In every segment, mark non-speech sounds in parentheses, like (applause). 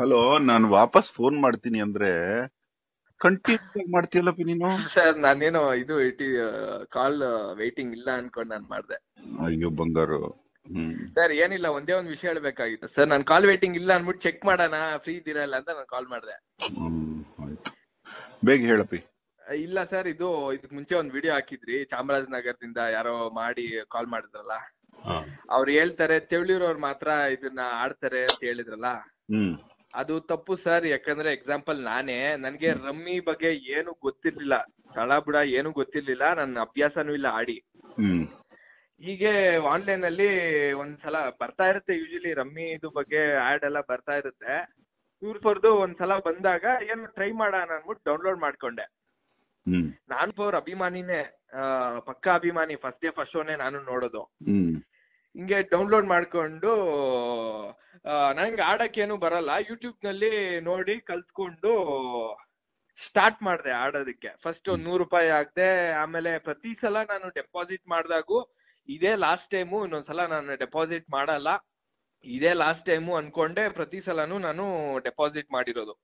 hello ನಾನು ವಾಪಸ್ phone ಮಾಡ್ತೀನಿ ಅಂದ್ರೆ ಕಂಟಿನ್ಯೂ ಮಾಡ್ತೀಯಲ್ಲಪ್ಪ ನೀನು ಸರ್ ನಾನೇನು ಇದು ಕಾಲ್ ವೇಟಿಂಗ್ ಇಲ್ಲ ಅನ್ಕೊಂಡ್ ನಾನು ಮಾಡ್ದೆ ಅಯ್ಯೋ ಬಂಗಾರು ಸರ್ ಏನಿಲ್ಲ ಒಂದೇ ಒಂದ್ ವಿಷಯ ಹೇಳ್ಬೇಕಾಗಿತ್ತು ಸರ್ ನಾನು ಕಾಲ್ ವೇಟಿಂಗ್ ಇಲ್ಲ ಅನ್ಬಿಟ್ಟು ಚೆಕ್ ಮಾಡೋಣ ಫ್ರೀ ಇದಿರಲ್ಲ ಅಂತ ನಾನು ಕಾಲ್ ಮಾಡ್ದೆ ಬೇಗ ಹೇಳಪ್ಪಿ ಇಲ್ಲ ಸರ್ ಇದು ಇದಕ್ ಮುಂಚೆ ಒಂದ್ ವಿಡಿಯೋ ಹಾಕಿದ್ರಿ ಚಾಮರಾಜನಗರದಿಂದ ಯಾರೋ ಮಾಡಿ ಕಾಲ್ ಮಾಡಿದ್ರಲ್ಲ ಅವ್ರು ಹೇಳ್ತಾರೆ ತೆವಳಿರೋರ್ ಮಾತ್ರ ಇದನ್ನ ಆಡ್ತಾರೆ ಅಂತ ಹೇಳಿದ್ರಲ್ಲ ಅದು ತಪ್ಪು ಸರ್ ಯಾಕಂದ್ರೆ ಎಕ್ಸಾಂಪಲ್ ನಾನೇ ನನ್ಗೆ ರಮ್ಮಿ ಬಗ್ಗೆ ಏನು ಗೊತ್ತಿರ್ಲಿಲ್ಲ ತಳ ಬಿಡ ಏನು ಗೊತ್ತಿರ್ಲಿಲ್ಲ ನನ್ನ ಅಭ್ಯಾಸನೂ ಇಲ್ಲ ಆಡಿ ಹೀಗೆ ಆನ್ಲೈನ್ ಅಲ್ಲಿ ಒಂದ್ಸಲ ಬರ್ತಾ ಇರುತ್ತೆ ಯೂಶಲಿ ರಮ್ಮಿ ಇದು ಬಗ್ಗೆ ಆಡ್ ಎಲ್ಲ ಬರ್ತಾ ಇರುತ್ತೆ ಇವ್ರದ್ದು ಒಂದ್ಸಲ ಬಂದಾಗ ಏನು ಟ್ರೈ ಮಾಡೋಣ ಅನ್ಬಿಟ್ಟು ಡೌನ್ಲೋಡ್ ಮಾಡ್ಕೊಂಡೆ ನಾನು ಅವ್ರ ಅಭಿಮಾನಿನೇ ಪಕ್ಕಾ ಅಭಿಮಾನಿ ಫಸ್ಟ್ ಡೇ ಫಸ್ಟ್ ಶೋನೇ ನಾನು ನೋಡೋದು ಹಿಂಗೆ ಡೌನ್ಲೋಡ್ ಮಾಡ್ಕೊಂಡು ನನಗೆ ಆಡಕ್ಕೇನು ಬರಲ್ಲ ಯೂಟ್ಯೂಬ್ ನಲ್ಲಿ ನೋಡಿ ಕಲ್ತ್ಕೊಂಡು ಸ್ಟಾರ್ಟ್ ಮಾಡಿದೆ ಆಡೋದಕ್ಕೆ ಫಸ್ಟ್ ಒಂದ್ ನೂರು ರೂಪಾಯಿ ಆಗದೆ ಆಮೇಲೆ ಪ್ರತಿ ಸಲ ನಾನು ಡೆಪಾಸಿಟ್ ಮಾಡಿದಾಗೂ ಇದೇ ಲಾಸ್ಟ್ ಟೈಮು ಇನ್ನೊಂದ್ಸಲ ನಾನು ಡೆಪಾಸಿಟ್ ಮಾಡಲ್ಲ ಇದೇ ಲಾಸ್ಟ್ ಟೈಮು ಅನ್ಕೊಂಡೆ ಪ್ರತಿ ಸಲನು ನಾನು ಡೆಪಾಸಿಟ್ ಮಾಡಿರೋದು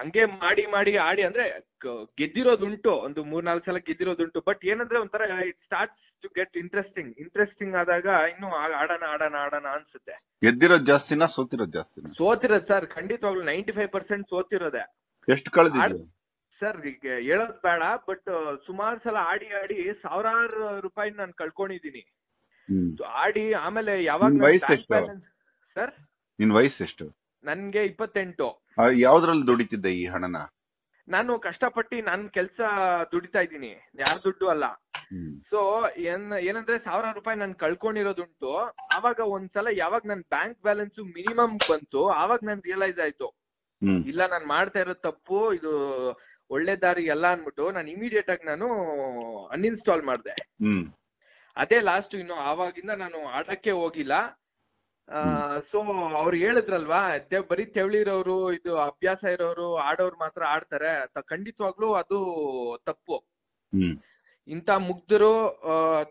ಹಂಗೆ ಮಾಡಿ ಮಾಡಿ ಆಡಿ ಅಂದ್ರೆ ಗೆದ್ದಿರೋದುಂಟು ಒಂದು ಮೂರ್ನಾಲ್ಕು ಸಲ ಗೆದ್ದಿರೋದುಂಟು ಬಟ್ ಏನಂದ್ರೆ ಒಂಥರ it starts to get interesting interesting ಆದಾಗ ಇನ್ನು ಆಡೋಣ ಆಡೋಣ ಆಡೋಣ ಅನ್ಸುತ್ತೆ ಗೆದ್ದಿರೋದ್ ಜಾಸ್ತಿನ ಸೋತಿರೋದ್ ಜಾಸ್ತಿ ಸೋತಿರೋದ್ ಸರ್ ಖಂಡಿತವಾಗ್ಲೂ ನೈಂಟಿ ಫೈವ್ ಪರ್ಸೆಂಟ್ ಸೋತಿರೋದೆ ಎಷ್ಟು ಕಳೆದ ಸರ್ ಈಗ ಹೇಳೋದ್ ಬೇಡ ಬಟ್ ಸುಮಾರು ಸಲ ಆಡಿ ಆಡಿ ಸಾವಿರಾರು ರೂಪಾಯಿ ನಾನು ಕಳ್ಕೊಂಡಿದೀನಿ ಆಡಿ ಆಮೇಲೆ ಯಾವಾಗ ಸರ್ ನಿನ್ ವಯಸ್ಸು ಎಷ್ಟು ನನ್ಗೆ ಇಪ್ಪತ್ತೆಂಟು ಯಾವ್ದ್ರಲ್ಲಿ ದುಡಿತಿದ್ದೆ ಈ ಹಣನ ನಾನು ಕಷ್ಟಪಟ್ಟು ನನ್ ಕೆಲ್ಸ ದುಡಿತಾ ಇದ್ದೀನಿ ಯಾರ ದುಡ್ಡು ಅಲ್ಲ ಸೊ ಏನ್ ಏನಂದ್ರೆ ಸಾವಿರ ರೂಪಾಯಿ ನಾನು ಕಳ್ಕೊಂಡಿರೋದುಂಟು ಆವಾಗ ಒಂದ್ಸಲ ಯಾವಾಗ ನನ್ ಬ್ಯಾಂಕ್ ಬ್ಯಾಲೆನ್ಸ್ ಮಿನಿಮಮ್ ಬಂತು ಆವಾಗ ನನ್ ರಿಯಲೈಸ್ ಆಯ್ತು ಇಲ್ಲ ನಾನು ಮಾಡ್ತಾ ಇರೋ ತಪ್ಪು ಇದು ಒಳ್ಳೆ ದಾರಿ ಎಲ್ಲ ಅನ್ಬಿಟ್ಟು ನಾನು ಇಮಿಡಿಯೇಟ್ ಆಗಿ ನಾನು ಅನ್ಇನ್ಸ್ಟಾಲ್ ಮಾಡಿದೆ ಅದೇ ಲಾಸ್ಟ್ ಇನ್ನು ಆವಾಗಿಂದ ನಾನು ಆಟಕ್ಕೆ ಹೋಗಿಲ್ಲ ಸೊ ಅವ್ರು ಹೇಳಿದ್ರಲ್ವಾ ಬರೀ ತೆವಳಿರೋರು ಇದು ಅಭ್ಯಾಸ ಇರೋರು ಆಡೋರು ಮಾತ್ರ ಆಡ್ತಾರೆ ಖಂಡಿತವಾಗ್ಲೂ ಅದು ತಪ್ಪು ಇಂತ ಮುಗ್ಧರು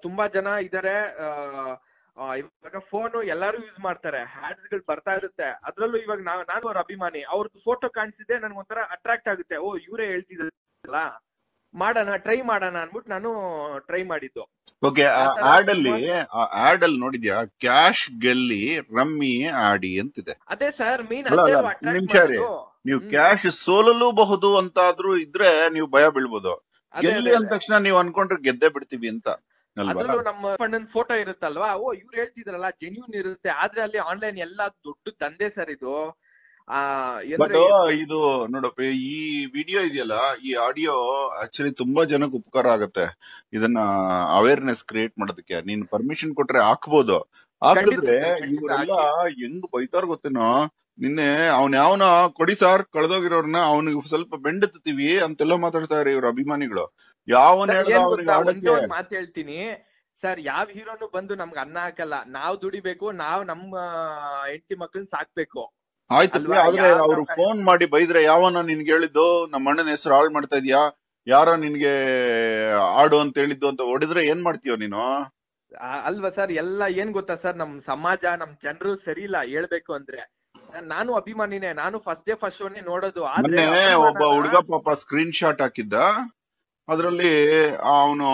ತುಂಬಾ ಜನ ಇದಾರೆ ಇವಾಗ ಫೋನ್ ಎಲ್ಲಾರು ಯೂಸ್ ಮಾಡ್ತಾರೆ ಹ್ಯಾಡ್ಸ್ ಗಳು ಬರ್ತಾ ಇರುತ್ತೆ ಅದ್ರಲ್ಲೂ ಇವಾಗ ನಾನು ಅವ್ರ ಅಭಿಮಾನಿ ಅವ್ರದ್ದು ಫೋಟೋ ಕಾಣಿಸಿದೆ ನನ್ಗೆ ಒಂಥರ ಅಟ್ರಾಕ್ಟ್ ಆಗುತ್ತೆ ಓ ಇವರೇ ಹೇಳ್ತಿದ್ರಲ್ಲ ಮಾಡೋಣ ಟ್ರೈ ಮಾಡೋಣ ಅನ್ಬಿಟ್ಟು ನಾನು ಟ್ರೈ ಮಾಡಿದ್ದು ಓಕೆ ಆಡ್ ಅಲ್ಲಿ ಆಡ್ ಅಲ್ಲಿ ನೋಡಿದ್ಯಾ ಕ್ಯಾಶ್ ಗೆಲ್ಲಿ ರಮ್ಮಿ ಆಡಿ ಅಂತಿದೆ ಅದೇ ಸರ್ ಮೀನ್ ನಿಮಿಷ ರೀ ನೀವು ಕ್ಯಾಶ್ ಸೋಲಲೂಬಹುದು ಅಂತಾದ್ರೂ ಇದ್ರೆ ನೀವು ಭಯ ಬೀಳ್ಬೋದು ಗೆಲ್ಲಿ ಅಂದ ತಕ್ಷಣ ನೀವು ಅನ್ಕೊಂಡ್ರೆ ಗೆದ್ದೆ ಬಿಡ್ತೀವಿ ಅಂತ ಅದ್ರಲ್ಲೂ ನಮ್ಮ ಅಪ್ಪಣ್ಣನ್ ಫೋಟೋ ಇರುತ್ತಲ್ವಾ ಓ ಇವ್ರು ಹೇಳ್ತಿದ್ರಲ್ಲ ಜೆನ್ಯೂನ್ ಇರುತ್ತೆ ಆದ್ರೆ ಅಲ್ಲಿ ಆನ್ಲೈನ್ ಎಲ್ಲಾ ದೊಡ್ಡ ದಂಧೆ ಸರ್ ಇದು ಬಟ್ ಇದು ನೋಡಪ್ಪ ಈ ವಿಡಿಯೋ ಇದೆಯಲ್ಲ ಈ ಆಡಿಯೋ ಆಕ್ಚುಲಿ ತುಂಬಾ ಜನಕ್ಕೆ ಉಪಕಾರ ಆಗತ್ತೆ ಇದನ್ನ ಅವೇರ್ನೆಸ್ ಕ್ರಿಯೇಟ್ ಮಾಡೋದಕ್ಕೆ ನೀನ್ ಪರ್ಮಿಷನ್ ಕೊಟ್ರೆ ಹಾಕ್ಬೋದು ಹಾಕಿದ್ರೆ ಇವರೆಲ್ಲ ಹೆಂಗ್ ಬೈತಾರ ಗೊತ್ತೇನೋ ನಿನ್ನೆ ಅವ್ನ ಯಾವನ ಕೊಡಿ ಸಾರ್ ಕಳ್ದೋಗಿರೋರ್ನ ಅವನಿಗೆ ಸ್ವಲ್ಪ ಬೆಂಡತ್ತೀವಿ ಅಂತೆಲ್ಲ ಮಾತಾಡ್ತಾರೆ ಇವ್ರ ಅಭಿಮಾನಿಗಳು ಯಾವನ್ ಮಾತು ಹೇಳ್ತೀನಿ ಸರ್ ಯಾವ ಹೀರೋನು ಬಂದು ನಮ್ಗೆ ಅನ್ನ ಹಾಕಲ್ಲ ನಾವ್ ದುಡಿಬೇಕು ನಾವ್ ನಮ್ಮ ಹೆಂಡತಿ ಮಕ್ಕಳನ್ನ ಸಾಕ್ಬೇಕು ಆಯ್ತು ಆದ್ರೆ ಅವ್ರು ಫೋನ್ ಮಾಡಿ ಬೈದ್ರೆ ಯಾವನ ನಿನ್ಗೆ ಹೇಳಿದ್ದು ನಮ್ಮ ಅಣ್ಣನ ಹೆಸರು ಹಾಳು ಮಾಡ್ತಾ ಇದೀಯಾ ಯಾರೋ ನಿನ್ಗೆ ಆಡು ಅಂತ ಹೇಳಿದ್ದು ಅಂತ ಹೊಡಿದ್ರೆ ಏನ್ ಮಾಡ್ತೀಯೋ ನೀನು ಅಲ್ವಾ ಸರ್ ಎಲ್ಲ ಏನ್ ಗೊತ್ತಾ ಸರ್ ನಮ್ ಸಮಾಜ ನಮ್ ಜನರು ಸರಿ ಇಲ್ಲ ಹೇಳ್ಬೇಕು ಅಂದ್ರೆ ನಾನು ಅಭಿಮಾನಿನೇ ನಾನು ಫಸ್ಟ್ ಡೇ ಫಸ್ಟ್ ಶೋನೇ ನೋಡೋದು ಆದ್ರೆ ಒಬ್ಬ ಹುಡುಗ ಪಾಪ ಸ್ಕ್ರೀನ್ ಶಾಟ್ ಹಾಕಿದ್ದ ಅದ್ರಲ್ಲಿ ಅವನು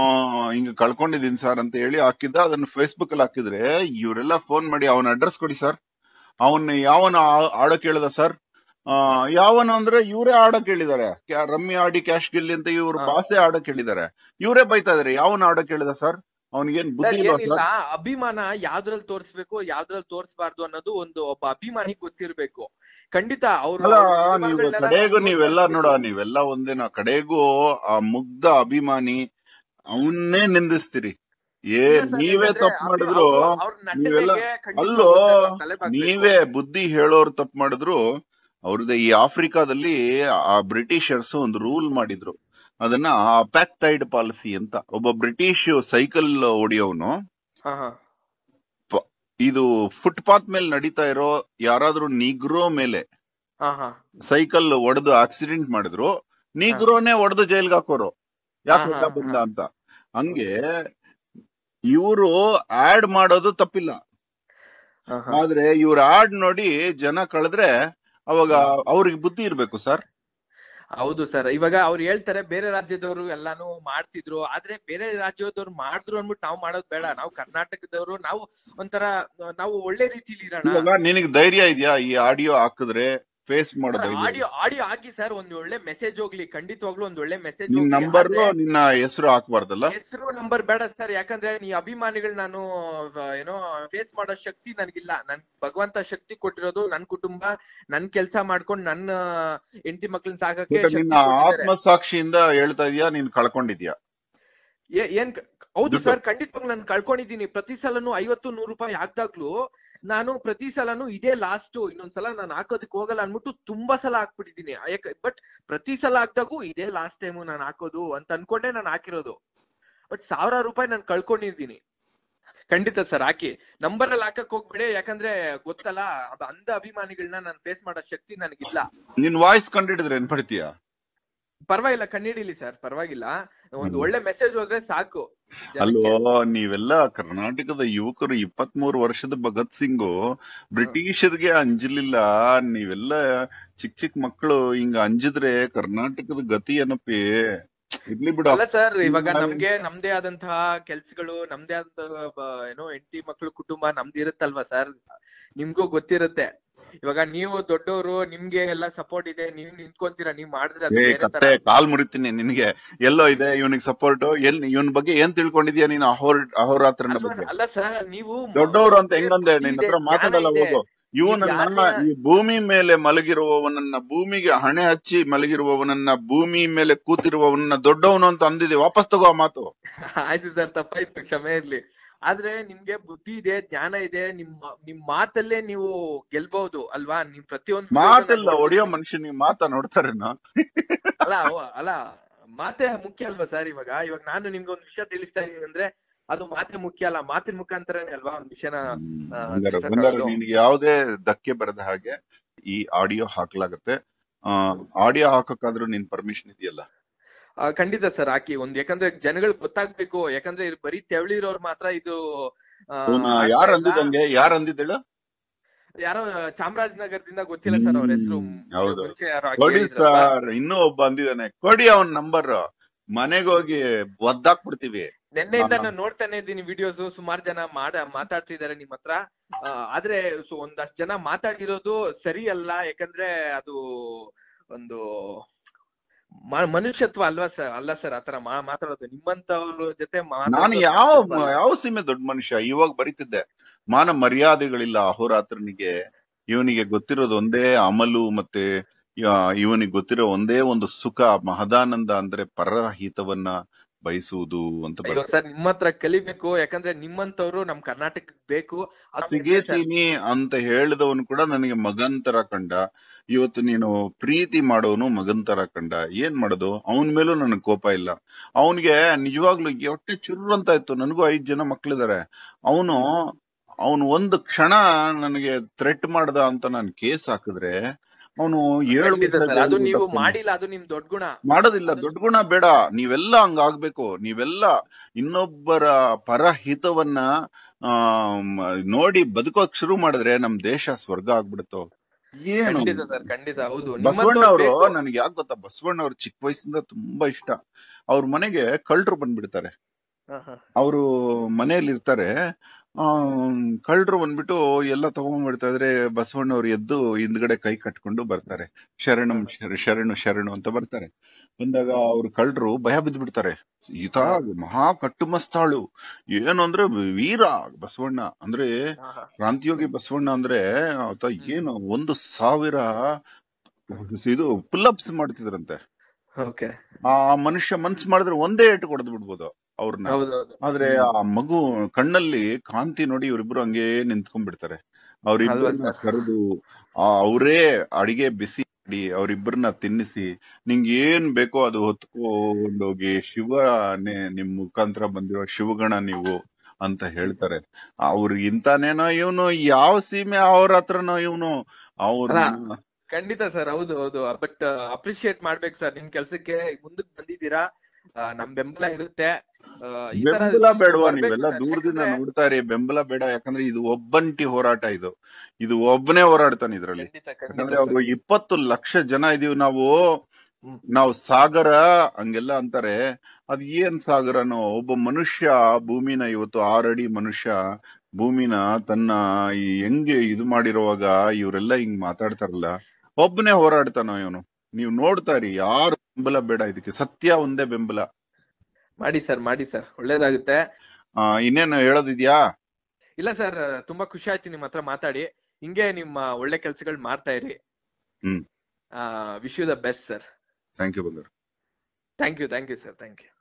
ಹಿಂಗ ಕಳ್ಕೊಂಡಿದ್ದೀನಿ ಸರ್ ಅಂತ ಹೇಳಿ ಹಾಕಿದ್ದ ಅದನ್ನ ಫೇಸ್ಬುಕ್ ಅಲ್ಲಿ ಹಾಕಿದ್ರೆ ಇವರೆಲ್ಲ ಫೋನ್ ಮಾಡಿ ಅವನ ಅಡ್ರೆಸ್ ಕೊಡಿ ಸರ್ ಅವನ್ನ ಯಾವನ ಆಡೋ ಕೇಳಿದ ಸರ್ ಯಾವನ ಅಂದ್ರೆ ಇವರೇ ಆಡೋ ಕೇಳಿದ್ದಾರೆ ರಮ್ಮಿ ಆಡಿ ಕ್ಯಾಶ್ ಗಿಲ್ಲಿ ಅಂತ ಇವರು ಬಾಸೆ ಆಡೋ ಕೇಳಿದ್ದಾರೆ ಇವರೇ ಬೈತಾ ಇದಾರೆ ಯಾವನ ಆಡೋ ಕೇಳಿದ ಸರ್ ಅವನಿಗೇನ್ ಬುದ್ಧಿ ಅಭಿಮಾನ ಯಾವ್ದ್ರಲ್ಲಿ ತೋರಿಸ್ಬೇಕು ಯಾವ್ದ್ರಲ್ಲಿ ತೋರಿಸಬಾರ್ದು ಅನ್ನೋದು ಒಂದು ಒಬ್ಬ ಅಭಿಮಾನಿ ಗೊತ್ತಿರ್ಬೇಕು ಖಂಡಿತ ಅವ್ರ ಕಡೆಗೂ ನೀವೆಲ್ಲ ನೋಡ ನೀವೆಲ್ಲ ಒಂದಿನ ಕಡೆಗೂ ಆ ಮುಗ್ಧ ಅಭಿಮಾನಿ ಅವನ್ನೇ ನಿಂದಿಸ್ತೀರಿ ಏ ನೀವೇ ತಪ್ಪು ಮಾಡಿದ್ರು ನೀವೆಲ್ಲ ಅಲ್ಲೋ ನೀವೇ ಬುದ್ಧಿ ಹೇಳೋರು ತಪ್ಪು ಮಾಡಿದ್ರು ಅವ್ರದ್ದು ಈ ಆಫ್ರಿಕಾದಲ್ಲಿ ಆ ಬ್ರಿಟಿಷರ್ಸ್ ಒಂದು ರೂಲ್ ಮಾಡಿದ್ರು ಅದನ್ನ ಅಪ್ಯಾಕ್ಟೈಡ್ ಪಾಲಿಸಿ ಅಂತ ಒಬ್ಬ ಬ್ರಿಟಿಷ್ ಸೈಕಲ್ ಹೊಡಿಯೋನು ಇದು ಫುಟ್ಪಾತ್ ಮೇಲೆ ನಡೀತಾ ಇರೋ ಯಾರಾದ್ರೂ ನಿಗ್ರೋ ಮೇಲೆ ಸೈಕಲ್ ಒಡೆದು ಆಕ್ಸಿಡೆಂಟ್ ಮಾಡಿದ್ರು ನಿಗ್ರೋನೇ ಒಡೆದು ಜೈಲ್ಗೆ ಹಾಕೋರು ಯಾಕೆ ಬಂದ ಅಂತ ಹಂಗೆ ಇವರು ಆಡ್ ಮಾಡೋದು ತಪ್ಪಿಲ್ಲ ಆದ್ರೆ ಇವ್ರ ಆಡ್ ನೋಡಿ ಜನ ಕಳೆದ್ರೆ ಅವಾಗ ಅವ್ರಿಗೆ ಬುದ್ಧಿ ಇರ್ಬೇಕು ಸರ್ ಹೌದು ಸರ್ ಇವಾಗ ಅವ್ರು ಹೇಳ್ತಾರೆ ಬೇರೆ ರಾಜ್ಯದವರು ಎಲ್ಲಾನು ಮಾಡ್ತಿದ್ರು ಆದ್ರೆ ಬೇರೆ ರಾಜ್ಯದವ್ರು ಮಾಡಿದ್ರು ಅನ್ಬಿಟ್ಟು ನಾವು ಮಾಡೋದು ಬೇಡ ನಾವು ಕರ್ನಾಟಕದವರು ನಾವು ಒಂಥರ ನಾವು ಒಳ್ಳೆ ರೀತಿಲಿ ಇರೋಣ ನಿನಗ್ ಧೈರ್ಯ ಇದೆಯಾ ಈ ಆಡಿಯೋ ಹಾಕಿದ್ರೆ ಫೇಸ್ ಮಾಡೋದು ಆಡಿಯೋ ಆಡಿಯೋ ಹಾಕಿ ಸರ್ ಒಂದ್ ಒಳ್ಳೆ ಮೆಸೇಜ್ ಹೋಗ್ಲಿ ಖಂಡಿತವಾಗ್ಲೂ ಒಂದ್ ಒಳ್ಳೆ ಮೆಸೇಜ್ ನಂಬರ್ ನಿನ್ನ ಹೆಸರು ಹಾಕಬಾರ್ದಲ್ಲ ಹೆಸರು ನಂಬರ್ ಬೇಡ ಸರ್ ಯಾಕಂದ್ರೆ ನೀ ಅಭಿಮಾನಿಗಳು ನಾನು ಏನೋ ಫೇಸ್ ಮಾಡೋ ಶಕ್ತಿ ನನಗಿಲ್ಲ ನನ್ ಭಗವಂತ ಶಕ್ತಿ ಕೊಟ್ಟಿರೋದು ನನ್ ಕುಟುಂಬ ನನ್ ಕೆಲಸ ಮಾಡ್ಕೊಂಡು ನನ್ನ ಹೆಂಡತಿ ಮಕ್ಳನ್ನ ಸಾಕಕ್ಕೆ ನಿನ್ನ ಸಾಕ್ಷಿಯಿಂದ ಹೇಳ್ತಾ ಇದೀಯಾ ನೀನ್ ಕಳ್ಕೊಂಡಿದ್ಯಾ ಏನ್ ಹೌದು ಸರ್ ಖಂಡಿತವಾಗ್ಲೂ ನಾನು ಕಳ್ಕೊಂಡಿದ್ದೀನಿ ಪ್ರತಿ ಸಲನು ಐವತ್ತು ನೂರು ರೂಪಾಯಿ ಹಾಕ್ದಾಗ್ಲೂ ನಾನು ಪ್ರತಿ ಸಲನು ಇದೇ ಲಾಸ್ಟ್ ಇನ್ನೊಂದ್ಸಲ ನಾನು ಹಾಕೋದಕ್ಕೆ ಹೋಗಲ್ಲ ಅನ್ಬಿಟ್ಟು ತುಂಬಾ ಸಲ ಹಾಕ್ಬಿಟ್ಟಿದೀನಿ ಬಟ್ ಪ್ರತಿ ಸಲ ಹಾಕ್ದಾಗೂ ಇದೇ ಲಾಸ್ಟ್ ಟೈಮು ನಾನು ಹಾಕೋದು ಅಂತ ಅನ್ಕೊಂಡೆ ನಾನು ಹಾಕಿರೋದು ಬಟ್ ಸಾವಿರ ರೂಪಾಯಿ ನಾನು ಕಳ್ಕೊಂಡಿದ್ದೀನಿ ಖಂಡಿತ ಸರ್ ಹಾಕಿ ನಂಬರ್ ಅಲ್ಲಿ ಹಾಕಕ್ ಹೋಗ್ಬೇಡಿ ಯಾಕಂದ್ರೆ ಗೊತ್ತಲ್ಲ ಅದು ಅಂದ ಅಭಿಮಾನಿಗಳನ್ನ ನಾನು ಫೇಸ್ ಮಾಡೋ ಶಕ್ತಿ ನನಗಿಲ್ಲ ನಿನ್ ವಾಯ್ಸ್ ಕಂಡಿಡಿದ್ರೆ ಏನ್ ಪಡ್ತೀಯಾ ಪರವಾಗಿಲ್ಲ ಕಣ್ಣಿಡಿಲಿ ಸರ್ ಪರವಾಗಿಲ್ಲ ಒಂದು ಒಳ್ಳೆ ಮೆಸೇಜ್ ಹೋದ್ರೆ ಸಾಕು ಅಲ್ವ ನೀವೆಲ್ಲ ಕರ್ನಾಟಕದ ಯುವಕರು ಇಪ್ಪತ್ ಮೂರು ವರ್ಷದ ಭಗತ್ ಸಿಂಗ್ ಬ್ರಿಟಿಷರ್ಗೆ ಅಂಜಲಿಲ್ಲ ನೀವೆಲ್ಲ ಚಿಕ್ಕ ಚಿಕ್ಕ ಮಕ್ಕಳು ಹಿಂಗ ಅಂಜಿದ್ರೆ ಕರ್ನಾಟಕದ ಗತಿ ಏನಪ್ಪಿ ಇರ್ಲಿ ಬಿಡ ಅಲ್ಲ ಸರ್ ಇವಾಗ ನಮ್ಗೆ ನಮ್ದೇ ಆದಂತಹ ಕೆಲ್ಸಗಳು ನಮ್ದೇ ಆದಂತ ಏನೋ ಹೆಂಡತಿ ಮಕ್ಕಳು ಕುಟುಂಬ ನಮ್ದಿರುತ್ತಲ್ವಾ ಸರ್ ನಿಮ್ಗೂ ಗೊತ್ತಿರತ್ತೆ ಇವಾಗ ನೀವು ದೊಡ್ಡವರು ನಿಮ್ಗೆ ಎಲ್ಲ ಸಪೋರ್ಟ್ ಇದೆ ನೀವ್ ನಿಂತ್ಕೊಂತೀರಾ ನೀವ್ ಮಾಡಿದ್ರೆ ಕಾಲ್ ಮುರಿತೀನಿ ನಿನ್ಗೆ ಎಲ್ಲೋ ಇದೆ ಇವನಿಗೆ ಸಪೋರ್ಟ್ ಎಲ್ ಇವನ್ ಬಗ್ಗೆ ಏನ್ ತಿಳ್ಕೊಂಡಿದ್ಯಾ ನೀನು ಅಹೋರ್ ಅಹೋರಾತ್ರ ಅಲ್ಲ ಸರ್ ನೀವು ದೊಡ್ಡವರು ಅಂತ ಹೆಂಗಂದೆ ನಿನ್ನ ಹತ್ರ ಮಾತಾಡಲ್ಲ ಹೋಗು ಇವನನ್ನ ಈ ಭೂಮಿ ಮೇಲೆ ಮಲಗಿರುವವನನ್ನ ಭೂಮಿಗೆ ಹಣೆ ಹಚ್ಚಿ ಮಲಗಿರುವವನನ್ನ ಭೂಮಿ ಮೇಲೆ ಕೂತಿರುವವನನ್ನ ದೊಡ್ಡವನು ಅಂತ ಅಂದಿದೆ ವಾಪಸ್ ತಗೋ ಮಾತು (laughs) ಆಯ್ತು ಸರ್ ತಪ್ಪಾಯ್ತು ಕ್ಷಮೆ ಇರ್ಲಿ ಆದ್ರೆ ನಿಮ್ಗೆ ಬುದ್ಧಿ ಇದೆ ಜ್ಞಾನ ಇದೆ ನಿಮ್ ನಿಮ್ ಮಾತಲ್ಲೇ ನೀವು ಗೆಲ್ಬಹುದು ಅಲ್ವಾ ನಿಮ್ ಪ್ರತಿಯೊಂದು ಮಾತಲ್ಲ ಮನುಷ್ಯ ನೀವ್ ಮಾತ ನೋಡ್ತಾರೆ ಅಲ್ಲ ಅಲ್ಲ ಮಾತೆ ಮುಖ್ಯ ಅಲ್ವಾ ಸರ್ ಇವಾಗ ಇವಾಗ ನಾನು ನಿಮ್ಗೆ ಒಂದ್ ವಿಷಯ ತಿಳಿಸ್ತಾ ಇದೀನಿ ಅಂದ್ರೆ ಅದು ಮಾತೆ ಮುಖ್ಯ ಅಲ್ಲ ಮಾತಿನ ಮುಖಾಂತರನೇ ಅಲ್ವಾ ಒಂದ್ ವಿಷಯನ ನಿನ್ಗೆ ಯಾವುದೇ ಧಕ್ಕೆ ಬರದ ಹಾಗೆ ಈ ಆಡಿಯೋ ಹಾಕ್ಲಾಗತ್ತೆ ಆಡಿಯೋ ಹಾಕಕ್ಕಾದ್ರೂ ನಿನ್ ಪರ್ಮಿಷನ್ ಇದೆಯಲ್ಲ ಖಂಡಿತ ಸರ್ ಹಾಕಿ ಒಂದ್ ಯಾಕಂದ್ರೆ ಜನಗಳು ಗೊತ್ತಾಗ್ಬೇಕು ಯಾಕಂದ್ರೆ ಬರೀ ತೆವಳಿರೋರ್ ಮಾತ್ರ ಇದು ಯಾರು ಅಂದಿದಂಗೆ ಯಾರು ಅಂದಿದ್ದೇಳು ಯಾರೋ ಚಾಮರಾಜನಗರದಿಂದ ಗೊತ್ತಿಲ್ಲ ಸರ್ ಅವ್ರ ಹೆಸರು ಕೊಡಿ ಸರ್ ಇನ್ನೂ ಒಬ್ಬ ಅಂದಿದ್ದಾನೆ ಕೊಡಿ ಅವನ್ ನಂಬರ್ ಮನೆಗೆ ಹೋಗಿ ಒದ್ದಾಕ್ ಬಿಡ್ತೀವಿ ನಿನ್ನೆಯಿಂದ ನಾನು ನೋಡ್ತಾನೆ ಇದ್ದೀನಿ ವಿಡಿಯೋಸ್ ಸುಮಾರು ಜನ ಮಾಡ ಮಾತಾಡ್ತಿದ್ದಾರೆ ನಿಮ್ ಹತ್ರ ಆದ್ರೆ ಒಂದಷ್ಟು ಜನ ಮಾತಾಡಿರೋದು ಸರಿ ಅಲ್ಲ ಯಾಕಂದ್ರೆ ಅದು ಒಂದು ಮನುಷ್ಯತ್ವ ಅಲ್ವಾ ಸರ್ ಅಲ್ಲ ಸರ್ ಆತರ ಮಾತಾಡೋದು ನಿಮ್ಮಂತವ್ರ ಜೊತೆ ನಾನು ಯಾವ ಯಾವ ಸೀಮೆ ದೊಡ್ಡ ಮನುಷ್ಯ ಇವಾಗ ಬರಿತಿದ್ದೆ ಮಾನ ಮರ್ಯಾದೆಗಳಿಲ್ಲ ಅಹೋರಾತ್ರನಿಗೆ ಇವನಿಗೆ ಗೊತ್ತಿರೋದು ಒಂದೇ ಅಮಲು ಮತ್ತೆ ಇವನಿಗೆ ಗೊತ್ತಿರೋ ಒಂದೇ ಒಂದು ಸುಖ ಮಹದಾನಂದ ಅಂದ್ರೆ ಪರಹಿತವನ್ನ ಬಯಸುವುದು ಅಂತ ಸರ್ ನಿಮ್ಮ ಹತ್ರ ಕಲಿಬೇಕು ಯಾಕಂದ್ರೆ ನಿಮ್ಮಂತವ್ರು ನಮ್ ಕರ್ನಾಟಕ ಬೇಕು ಸಿಗೇತೀನಿ ಅಂತ ಹೇಳಿದವನು ಕೂಡ ನನಗೆ ಮಗನ್ ತರ ಕಂಡ ಇವತ್ತು ನೀನು ಪ್ರೀತಿ ಮಾಡೋನು ಮಗನ್ ತರ ಕಂಡ ಏನ್ ಮಾಡೋದು ಅವನ್ ಮೇಲೂ ನನಗ್ ಕೋಪ ಇಲ್ಲ ಅವನ್ಗೆ ನಿಜವಾಗ್ಲೂ ಹೊಟ್ಟೆ ಚುರು ಅಂತ ಇತ್ತು ನನಗೂ ಐದ್ ಜನ ಮಕ್ಳಿದಾರೆ ಅವನು ಅವನು ಒಂದು ಕ್ಷಣ ನನಗೆ ಥ್ರೆಟ್ ಮಾಡ್ದ ಅಂತ ನಾನು ಕೇಸ್ ಹಾಕಿದ್ರೆ ಅವನು ಅದು ನೀವು ಮಾಡಿಲ್ಲ ಅದು ನಿಮ್ ದೊಡ್ಡ ಗುಣ ಮಾಡೋದಿಲ್ಲ ದೊಡ್ಡ ಗುಣ ಬೇಡ ನೀವೆಲ್ಲ ಹಂಗಾಗ್ಬೇಕು ನೀವೆಲ್ಲ ಇನ್ನೊಬ್ಬರ ಪರಹಿತವನ್ನ ಆ ನೋಡಿ ಬದುಕೋಕ್ ಶುರು ಮಾಡಿದ್ರೆ ನಮ್ ದೇಶ ಸ್ವರ್ಗ ಆಗ್ಬಿಡುತ್ತೋ ಏನು ಖಂಡಿತ ಹೌದು ಬಸವಣ್ಣ ಅವರು ನನ್ಗೆ ಯಾಕೆ ಗೊತ್ತಾ ಬಸವಣ್ಣ ಅವ್ರು ಚಿಕ್ಕ ವಯಸ್ಸಿಂದ ತುಂಬಾ ಇಷ್ಟ ಅವ್ರ ಮನೆಗೆ ಕಳ್ಳರು ಬಂದ್ಬಿಡ್ತಾರೆ ಅವರು ಮನೆಯಲ್ಲಿ ಇರ್ತಾರೆ ಆ ಕಳ್ಳರು ಬಂದ್ಬಿಟ್ಟು ಎಲ್ಲ ತಗೊಂಡ್ಬಿಡ್ತಾ ಇದ್ರೆ ಬಸವಣ್ಣವ್ರು ಎದ್ದು ಹಿಂದ್ಗಡೆ ಕೈ ಕಟ್ಕೊಂಡು ಬರ್ತಾರೆ ಶರಣಂ ಶರಣು ಶರಣು ಅಂತ ಬರ್ತಾರೆ ಬಂದಾಗ ಅವ್ರು ಕಳ್ಳರು ಭಯ ಬಿದ್ದ್ಬಿಡ್ತಾರೆ ಈತ ಮಹಾ ಕಟ್ಟುಮಸ್ತಾಳು ಏನು ಅಂದ್ರೆ ವೀರ ಬಸವಣ್ಣ ಅಂದ್ರೆ ಕ್ರಾಂತಿಯೋಗಿ ಬಸವಣ್ಣ ಅಂದ್ರೆ ಆತ ಏನು ಒಂದು ಸಾವಿರ ಇದು ಪುಲ್ಲಪ್ಸ್ ಮಾಡ್ತಿದ್ರಂತೆ ಆ ಮನುಷ್ಯ ಮನ್ಸ್ ಮಾಡಿದ್ರೆ ಒಂದೇ ಏಟು ಕೊಡದ್ ಬಿಡ್ಬೋದು ಅವ್ರನ್ನ ಆದ್ರೆ ಆ ಮಗು ಕಣ್ಣಲ್ಲಿ ಕಾಂತಿ ನೋಡಿ ಇವರಿಬ್ರು ಹಂಗೆ ನಿಂತ್ಕೊಂಡ್ಬಿಡ್ತಾರೆ ಅವ್ರಿಬ್ರನ್ನ ಕರೆದು ಅವರೇ ಅಡಿಗೆ ಬಿಸಿ ಮಾಡಿ ಅವ್ರಿಬ್ರನ್ನ ತಿನ್ನಿಸಿ ನಿಂಗೆ ಏನ್ ಬೇಕೋ ಅದು ಹೊತ್ಕೊಂಡೋಗಿ ಶಿವ ನಿಮ್ ಮುಖಾಂತರ ಬಂದಿರೋ ಶಿವಗಣ ನೀವು ಅಂತ ಹೇಳ್ತಾರೆ ಇಂತಾನೇನೋ ಇವನು ಯಾವ ಸೀಮೆ ಅವ್ರ ಹತ್ರನೋ ಇವನು ಅವ್ರ ಖಂಡಿತ ಸರ್ ಹೌದು ಹೌದು ಬಟ್ ಅಪ್ರಿಶಿಯೇಟ್ ಮಾಡ್ಬೇಕು ಸರ್ ನಿಮ್ ಕೆಲ್ಸಕ್ಕೆ ಮುಂದಕ್ಕೆ ಬಂದಿದ್ದೀರಾ ನಮ್ ಬೆಂಬಲ ಇರುತ್ತೆ ಬೆಂಬಲ ಬೇಡವಾ ನೀವೆಲ್ಲ ದೂರದಿಂದ ನೋಡ್ತಾ ಇರಿ ಬೆಂಬಲ ಬೇಡ ಯಾಕಂದ್ರೆ ಇದು ಒಬ್ಬಂಟಿ ಹೋರಾಟ ಇದು ಇದು ಒಬ್ಬನೇ ಹೋರಾಡ್ತಾನೆ ಇದ್ರಲ್ಲಿ ಯಾಕಂದ್ರೆ ಅವ್ರು ಇಪ್ಪತ್ತು ಲಕ್ಷ ಜನ ಇದೀವಿ ನಾವು ನಾವು ಸಾಗರ ಹಂಗೆಲ್ಲ ಅಂತಾರೆ ಅದ್ ಏನ್ ಸಾಗರನೋ ಒಬ್ಬ ಮನುಷ್ಯ ಭೂಮಿನ ಇವತ್ತು ಆರಡಿ ಮನುಷ್ಯ ಭೂಮಿನ ತನ್ನ ಈ ಹೆಂಗೆ ಇದು ಮಾಡಿರುವಾಗ ಇವರೆಲ್ಲ ಹಿಂಗ್ ಮಾತಾಡ್ತಾರಲ್ಲ ಒಬ್ಬನೇ ಹೋರಾಡ್ತಾನೋ ಇವನು ನೀವ್ ನೋಡ್ತಾ ಯಾರು ಬೆಂಬಲ ಬೇಡ ಇದಕ್ಕೆ ಸತ್ಯ ಒಂದೇ ಬೆಂಬಲ ಮಾಡಿ ಸರ್ ಮಾಡಿ ಸರ್ ಒಳ್ಳೇದಾಗುತ್ತೆ ಇನ್ನೇನು ಹೇಳೋದಿದ್ಯಾ ಇಲ್ಲ ಸರ್ ತುಂಬಾ ಖುಷಿ ಆಯ್ತು ನಿಮ್ ಹತ್ರ ಮಾತಾಡಿ ಹಿಂಗೆ ನಿಮ್ಮ ಒಳ್ಳೆ ಕೆಲಸಗಳು ಮಾಡ್ತಾ ಇರಿ wish you the best sir thank you ಬಂಗಾರ thank you thank you sir thank you